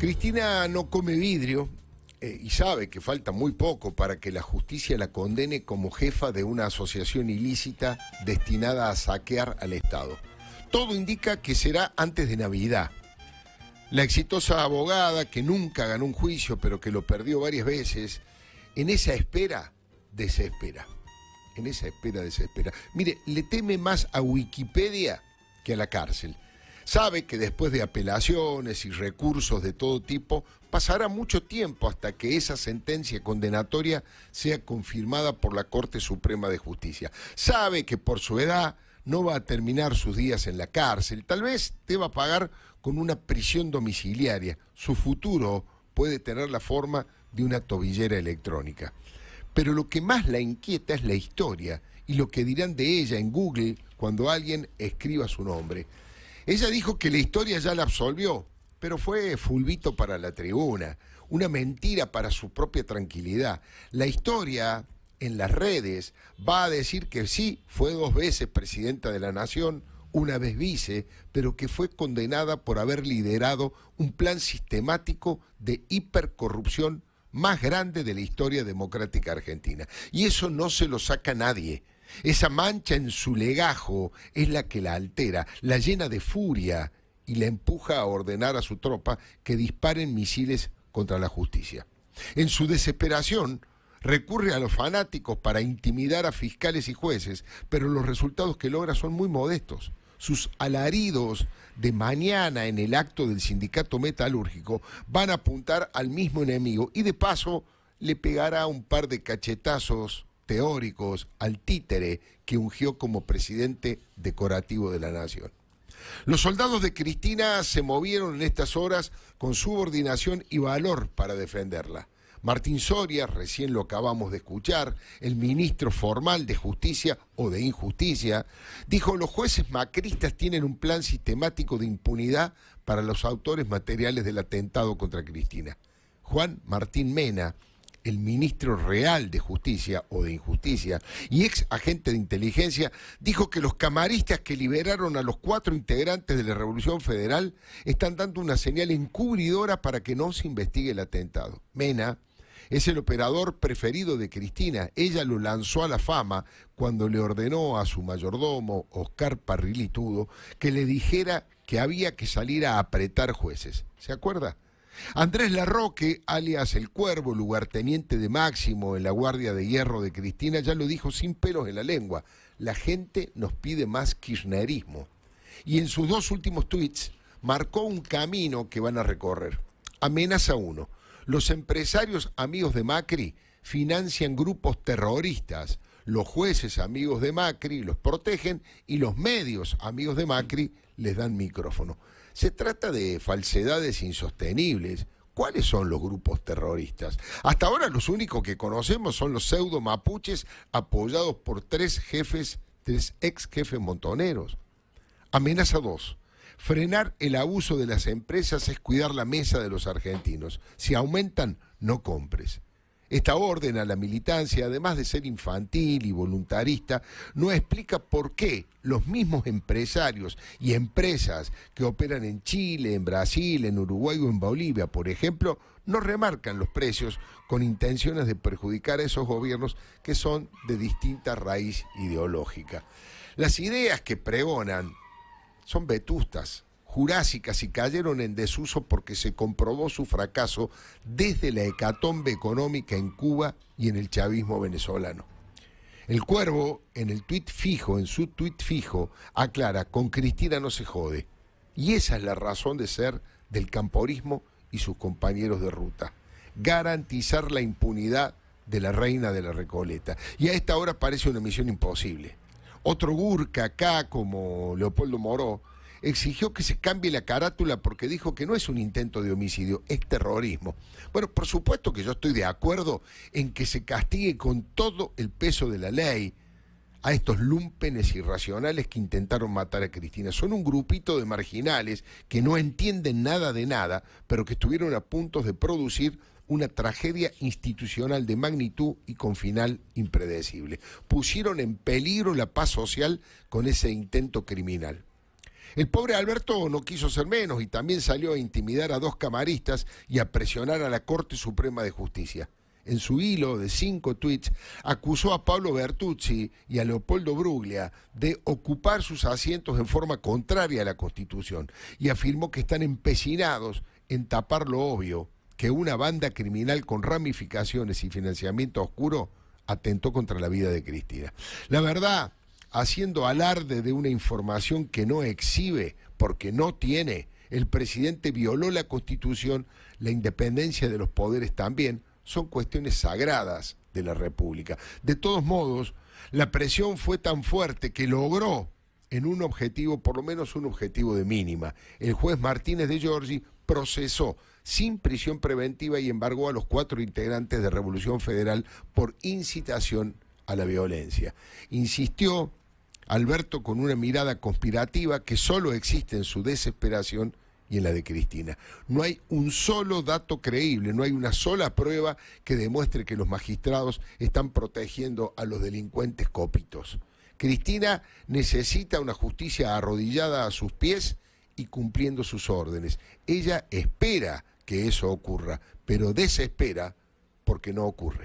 Cristina no come vidrio eh, y sabe que falta muy poco para que la justicia la condene como jefa de una asociación ilícita destinada a saquear al Estado. Todo indica que será antes de Navidad. La exitosa abogada, que nunca ganó un juicio, pero que lo perdió varias veces, en esa espera desespera. En esa espera desespera. Mire, le teme más a Wikipedia que a la cárcel. Sabe que después de apelaciones y recursos de todo tipo, pasará mucho tiempo hasta que esa sentencia condenatoria sea confirmada por la Corte Suprema de Justicia. Sabe que por su edad no va a terminar sus días en la cárcel, tal vez te va a pagar con una prisión domiciliaria. Su futuro puede tener la forma de una tobillera electrónica. Pero lo que más la inquieta es la historia y lo que dirán de ella en Google cuando alguien escriba su nombre. Ella dijo que la historia ya la absolvió, pero fue fulvito para la tribuna, una mentira para su propia tranquilidad. La historia en las redes va a decir que sí, fue dos veces presidenta de la nación, una vez vice, pero que fue condenada por haber liderado un plan sistemático de hipercorrupción más grande de la historia democrática argentina. Y eso no se lo saca nadie. Esa mancha en su legajo es la que la altera, la llena de furia y la empuja a ordenar a su tropa que disparen misiles contra la justicia. En su desesperación, recurre a los fanáticos para intimidar a fiscales y jueces, pero los resultados que logra son muy modestos. Sus alaridos de mañana en el acto del sindicato metalúrgico van a apuntar al mismo enemigo y de paso le pegará un par de cachetazos teóricos al títere que ungió como presidente decorativo de la nación. Los soldados de Cristina se movieron en estas horas con subordinación y valor para defenderla. Martín Soria, recién lo acabamos de escuchar, el ministro formal de Justicia o de Injusticia, dijo los jueces macristas tienen un plan sistemático de impunidad para los autores materiales del atentado contra Cristina. Juan Martín Mena, el ministro real de Justicia o de Injusticia y ex agente de inteligencia, dijo que los camaristas que liberaron a los cuatro integrantes de la Revolución Federal están dando una señal encubridora para que no se investigue el atentado. Mena es el operador preferido de Cristina. Ella lo lanzó a la fama cuando le ordenó a su mayordomo, Oscar Parrilitudo, que le dijera que había que salir a apretar jueces. ¿Se acuerda? Andrés Larroque, alias El Cuervo, lugarteniente de Máximo en la Guardia de Hierro de Cristina, ya lo dijo sin pelos en la lengua. La gente nos pide más kirchnerismo. Y en sus dos últimos tweets marcó un camino que van a recorrer. Amenaza uno. Los empresarios amigos de Macri financian grupos terroristas los jueces amigos de Macri los protegen y los medios amigos de Macri les dan micrófono. Se trata de falsedades insostenibles. ¿Cuáles son los grupos terroristas? Hasta ahora los únicos que conocemos son los pseudo mapuches apoyados por tres jefes, tres ex jefes montoneros. Amenaza 2. Frenar el abuso de las empresas es cuidar la mesa de los argentinos. Si aumentan, no compres. Esta orden a la militancia, además de ser infantil y voluntarista, no explica por qué los mismos empresarios y empresas que operan en Chile, en Brasil, en Uruguay o en Bolivia, por ejemplo, no remarcan los precios con intenciones de perjudicar a esos gobiernos que son de distinta raíz ideológica. Las ideas que pregonan son vetustas, jurásicas y cayeron en desuso porque se comprobó su fracaso desde la hecatombe económica en Cuba y en el chavismo venezolano. El cuervo, en el tuit fijo, en su tuit fijo, aclara, con Cristina no se jode. Y esa es la razón de ser del camporismo y sus compañeros de ruta. Garantizar la impunidad de la reina de la Recoleta. Y a esta hora parece una misión imposible. Otro Gurka acá, como Leopoldo Moró, exigió que se cambie la carátula porque dijo que no es un intento de homicidio, es terrorismo. Bueno, por supuesto que yo estoy de acuerdo en que se castigue con todo el peso de la ley a estos lumpenes irracionales que intentaron matar a Cristina. Son un grupito de marginales que no entienden nada de nada, pero que estuvieron a punto de producir una tragedia institucional de magnitud y con final impredecible. Pusieron en peligro la paz social con ese intento criminal. El pobre Alberto no quiso ser menos y también salió a intimidar a dos camaristas y a presionar a la Corte Suprema de Justicia. En su hilo de cinco tweets, acusó a Pablo Bertucci y a Leopoldo Bruglia de ocupar sus asientos en forma contraria a la Constitución y afirmó que están empecinados en tapar lo obvio, que una banda criminal con ramificaciones y financiamiento oscuro atentó contra la vida de Cristina. La verdad haciendo alarde de una información que no exhibe, porque no tiene. El presidente violó la constitución, la independencia de los poderes también, son cuestiones sagradas de la República. De todos modos, la presión fue tan fuerte que logró en un objetivo, por lo menos un objetivo de mínima. El juez Martínez de Giorgi procesó sin prisión preventiva y embargó a los cuatro integrantes de Revolución Federal por incitación a la violencia. Insistió Alberto con una mirada conspirativa que solo existe en su desesperación y en la de Cristina. No hay un solo dato creíble, no hay una sola prueba que demuestre que los magistrados están protegiendo a los delincuentes cópitos. Cristina necesita una justicia arrodillada a sus pies y cumpliendo sus órdenes. Ella espera que eso ocurra, pero desespera porque no ocurre.